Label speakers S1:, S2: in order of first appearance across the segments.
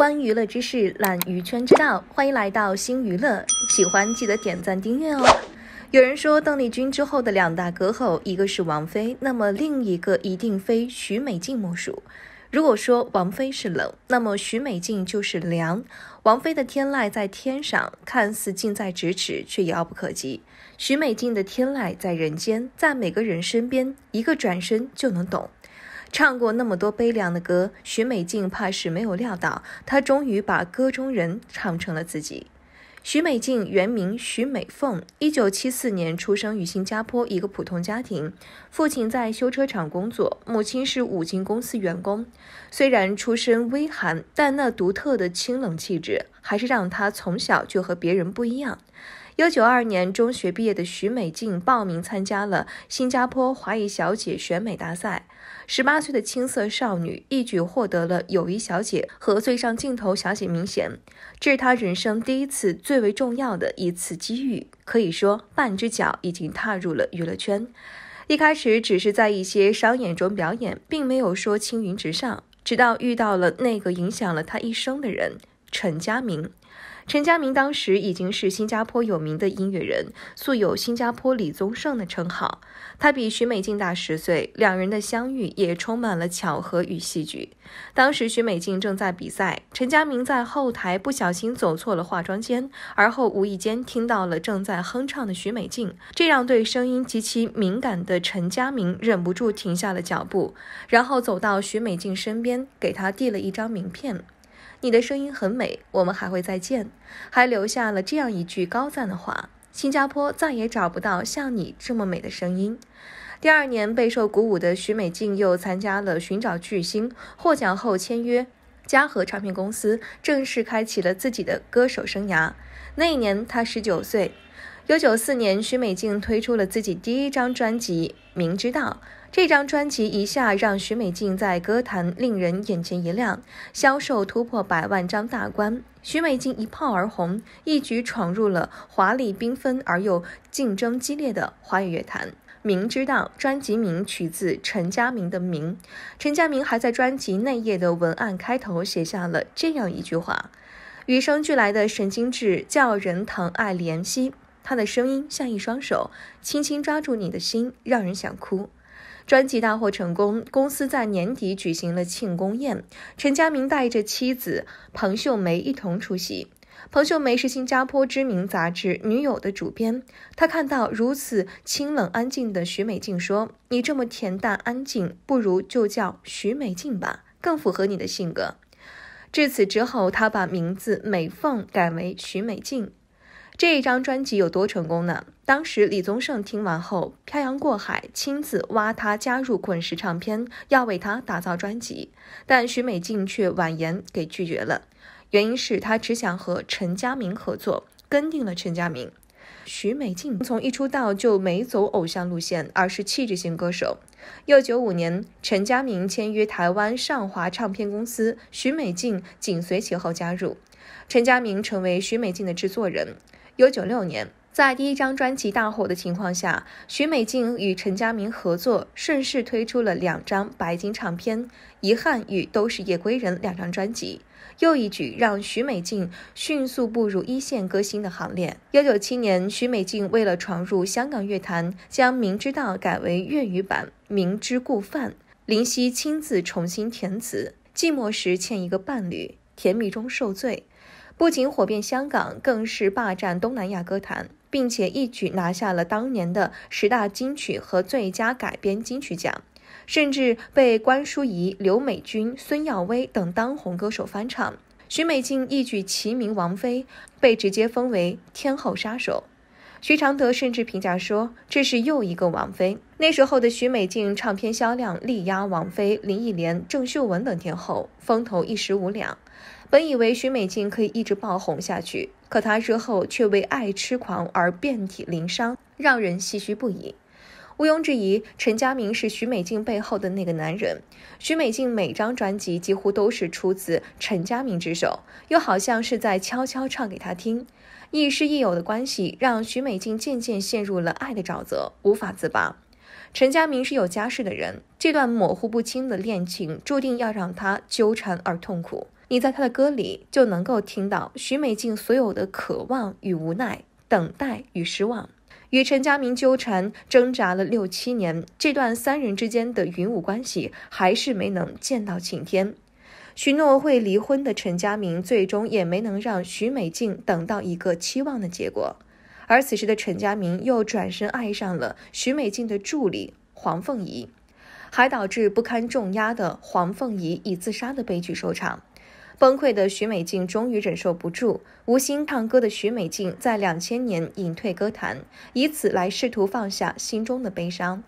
S1: 观娱乐之事，览娱圈之道，欢迎来到新娱乐。喜欢记得点赞订阅哦。有人说，邓丽君之后的两大歌后，一个是王菲，那么另一个一定非许美静莫属。如果说王菲是冷，那么许美静就是凉。王菲的天籁在天上，看似近在咫尺，却遥不可及。许美静的天籁在人间，在每个人身边，一个转身就能懂。唱过那么多悲凉的歌，许美静怕是没有料到，她终于把歌中人唱成了自己。许美静原名许美凤，一九七四年出生于新加坡一个普通家庭，父亲在修车厂工作，母亲是五金公司员工。虽然出身微寒，但那独特的清冷气质还是让她从小就和别人不一样。一九九二年中学毕业的徐美静报名参加了新加坡华裔小姐选美大赛。十八岁的青涩少女一举获得了友谊小姐和最上镜头小姐明显，这是她人生第一次最为重要的一次机遇，可以说半只脚已经踏入了娱乐圈。一开始只是在一些商演中表演，并没有说青云直上。直到遇到了那个影响了她一生的人——陈佳明。陈嘉明当时已经是新加坡有名的音乐人，素有“新加坡李宗盛”的称号。他比徐美静大十岁，两人的相遇也充满了巧合与戏剧。当时徐美静正在比赛，陈嘉明在后台不小心走错了化妆间，而后无意间听到了正在哼唱的徐美静，这让对声音极其敏感的陈嘉明忍不住停下了脚步，然后走到徐美静身边，给她递了一张名片。你的声音很美，我们还会再见，还留下了这样一句高赞的话：新加坡再也找不到像你这么美的声音。第二年，备受鼓舞的许美静又参加了《寻找巨星》，获奖后签约嘉禾唱片公司，正式开启了自己的歌手生涯。那一年，她十九岁。一九九四年，徐美静推出了自己第一张专辑《明知道》。这张专辑一下让徐美静在歌坛令人眼前一亮，销售突破百万张大关，徐美静一炮而红，一举闯入了华丽缤纷而又竞争激烈的华语乐坛。《明知道》专辑名取自陈嘉明的名，陈嘉明还在专辑内页的文案开头写下了这样一句话：“与生俱来的神经质，叫人疼爱怜惜。”他的声音像一双手，轻轻抓住你的心，让人想哭。专辑大获成功，公司在年底举行了庆功宴，陈佳明带着妻子彭秀梅一同出席。彭秀梅是新加坡知名杂志《女友》的主编，她看到如此清冷安静的徐美静，说：“你这么恬淡安静，不如就叫徐美静吧，更符合你的性格。”至此之后，她把名字美凤改为徐美静。这一张专辑有多成功呢？当时李宗盛听完后，漂洋过海亲自挖他加入滚石唱片，要为他打造专辑，但许美静却婉言给拒绝了。原因是她只想和陈佳明合作，跟定了陈佳明。许美静从一出道就没走偶像路线，而是气质型歌手。幺九五年，陈佳明签约台湾上华唱片公司，许美静紧随其后加入，陈佳明成为许美静的制作人。一九九六年，在第一张专辑大火的情况下，许美静与陈佳明合作，顺势推出了两张白金唱片《遗憾》与《都是夜归人》两张专辑，又一举让许美静迅速步入一线歌星的行列。一九九七年，许美静为了闯入香港乐坛，将《明知道》改为粤语版《明知故犯》，林夕亲自重新填词，《寂寞时欠一个伴侣，甜蜜中受罪》。不仅火遍香港，更是霸占东南亚歌坛，并且一举拿下了当年的十大金曲和最佳改编金曲奖，甚至被关淑怡、刘美君、孙耀威等当红歌手翻唱。徐美静一举齐名王菲，被直接封为天后杀手。徐长德甚至评价说：“这是又一个王菲。”那时候的徐美静唱片销量力压王菲、林忆莲、郑秀文等天后，风头一时无两。本以为徐美静可以一直爆红下去，可她日后却为爱痴狂而遍体鳞伤，让人唏嘘不已。毋庸置疑，陈佳明是徐美静背后的那个男人。徐美静每张专辑几乎都是出自陈佳明之手，又好像是在悄悄唱给他听。亦师亦友的关系让徐美静渐渐陷入了爱的沼泽，无法自拔。陈佳明是有家室的人，这段模糊不清的恋情注定要让他纠缠而痛苦。你在他的歌里就能够听到许美静所有的渴望与无奈，等待与失望。与陈佳明纠缠挣扎了六七年，这段三人之间的云雾关系还是没能见到晴天。许诺会离婚的陈佳明，最终也没能让徐美静等到一个期望的结果。而此时的陈佳明又转身爱上了徐美静的助理黄凤仪，还导致不堪重压的黄凤仪以自杀的悲剧收场。崩溃的许美静终于忍受不住，无心唱歌的许美静在两千年隐退歌坛，以此来试图放下心中的悲伤。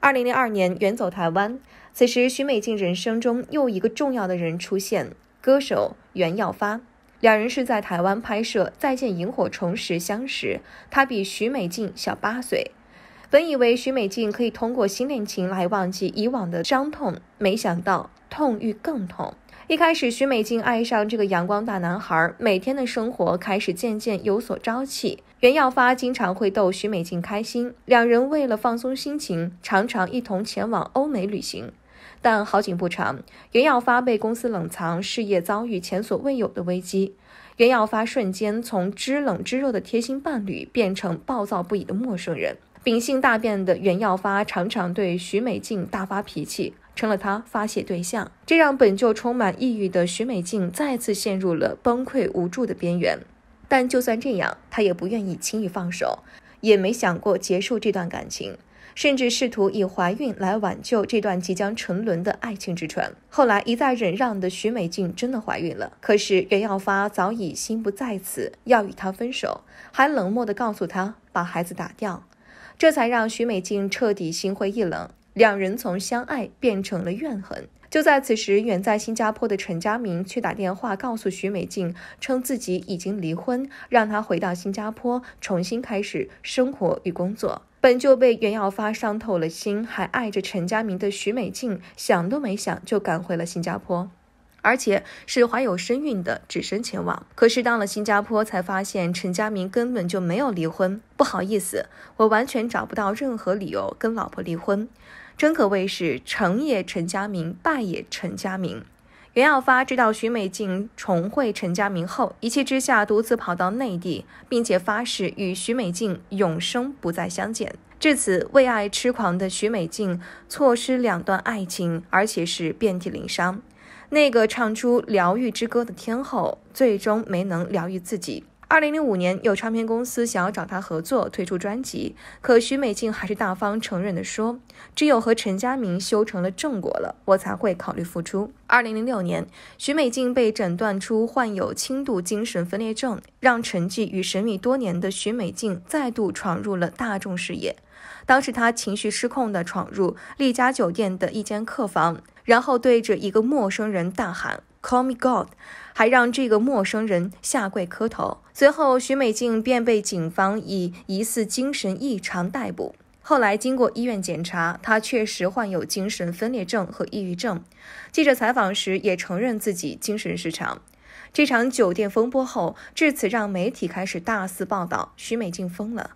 S1: 二零零二年远走台湾，此时许美静人生中又一个重要的人出现——歌手袁耀发。两人是在台湾拍摄《再见萤火虫》时相识，他比许美静小八岁。本以为许美静可以通过新恋情来忘记以往的伤痛，没想到痛愈更痛。一开始，徐美静爱上这个阳光大男孩，每天的生活开始渐渐有所朝气。袁耀发经常会逗徐美静开心，两人为了放松心情，常常一同前往欧美旅行。但好景不长，袁耀发被公司冷藏，事业遭遇前所未有的危机。袁耀发瞬间从知冷知热的贴心伴侣变成暴躁不已的陌生人，秉性大变的袁耀发常常对徐美静大发脾气。成了他发泄对象，这让本就充满抑郁的徐美静再次陷入了崩溃无助的边缘。但就算这样，她也不愿意轻易放手，也没想过结束这段感情，甚至试图以怀孕来挽救这段即将沉沦的爱情之船。后来一再忍让的徐美静真的怀孕了，可是袁耀发早已心不在此，要与她分手，还冷漠地告诉她把孩子打掉，这才让徐美静彻底心灰意冷。两人从相爱变成了怨恨。就在此时，远在新加坡的陈家明却打电话告诉徐美静，称自己已经离婚，让她回到新加坡重新开始生活与工作。本就被袁耀发伤透了心，还爱着陈家明的徐美静，想都没想就赶回了新加坡，而且是怀有身孕的，只身前往。可是到了新加坡才发现，陈家明根本就没有离婚。不好意思，我完全找不到任何理由跟老婆离婚。真可谓是成也陈家明，败也陈家明。袁耀发知道徐美静重会陈家明后，一气之下独自跑到内地，并且发誓与徐美静永生不再相见。至此，为爱痴狂的徐美静错失两段爱情，而且是遍体鳞伤。那个唱出疗愈之歌的天后，最终没能疗愈自己。二零零五年，有唱片公司想要找他合作推出专辑，可徐美静还是大方承认的说：“只有和陈佳明修成了正果了，我才会考虑复出。”二零零六年，徐美静被诊断出患有轻度精神分裂症，让沉寂与神秘多年的徐美静再度闯入了大众视野。当时，她情绪失控的闯入丽嘉酒店的一间客房，然后对着一个陌生人大喊。Call me God，还让这个陌生人下跪磕头。随后，徐美静便被警方以疑似精神异常逮捕。后来经过医院检查，她确实患有精神分裂症和抑郁症。记者采访时也承认自己精神失常。这场酒店风波后，至此让媒体开始大肆报道徐美静疯了。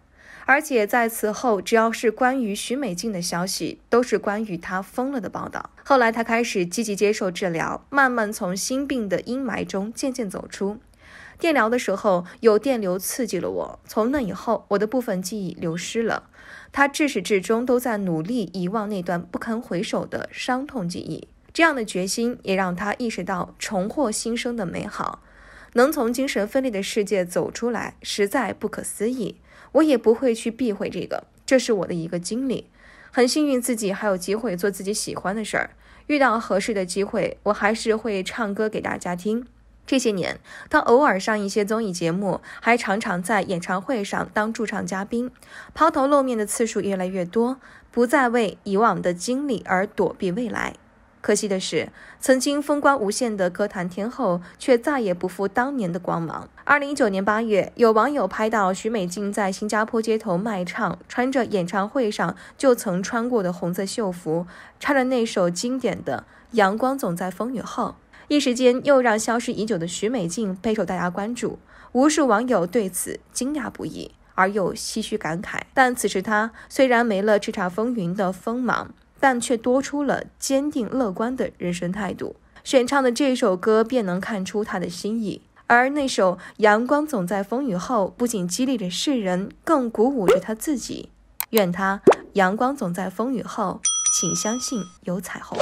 S1: 而且在此后，只要是关于徐美静的消息，都是关于她疯了的报道。后来，她开始积极接受治疗，慢慢从心病的阴霾中渐渐走出。电疗的时候，有电流刺激了我，从那以后，我的部分记忆流失了。她至始至终都在努力遗忘那段不堪回首的伤痛记忆，这样的决心也让她意识到重获新生的美好。能从精神分裂的世界走出来，实在不可思议。我也不会去避讳这个，这是我的一个经历。很幸运，自己还有机会做自己喜欢的事儿。遇到合适的机会，我还是会唱歌给大家听。这些年，他偶尔上一些综艺节目，还常常在演唱会上当驻唱嘉宾，抛头露面的次数越来越多，不再为以往的经历而躲避未来。可惜的是，曾经风光无限的歌坛天后，却再也不复当年的光芒。二零一九年八月，有网友拍到许美静在新加坡街头卖唱，穿着演唱会上就曾穿过的红色秀服，唱着那首经典的《阳光总在风雨后》，一时间又让消失已久的许美静备受大家关注。无数网友对此惊讶不已，而又唏嘘感慨。但此时她虽然没了叱咤风云的锋芒。但却多出了坚定乐观的人生态度，选唱的这首歌便能看出他的心意。而那首《阳光总在风雨后》，不仅激励着世人，更鼓舞着他自己。愿他阳光总在风雨后，请相信有彩虹。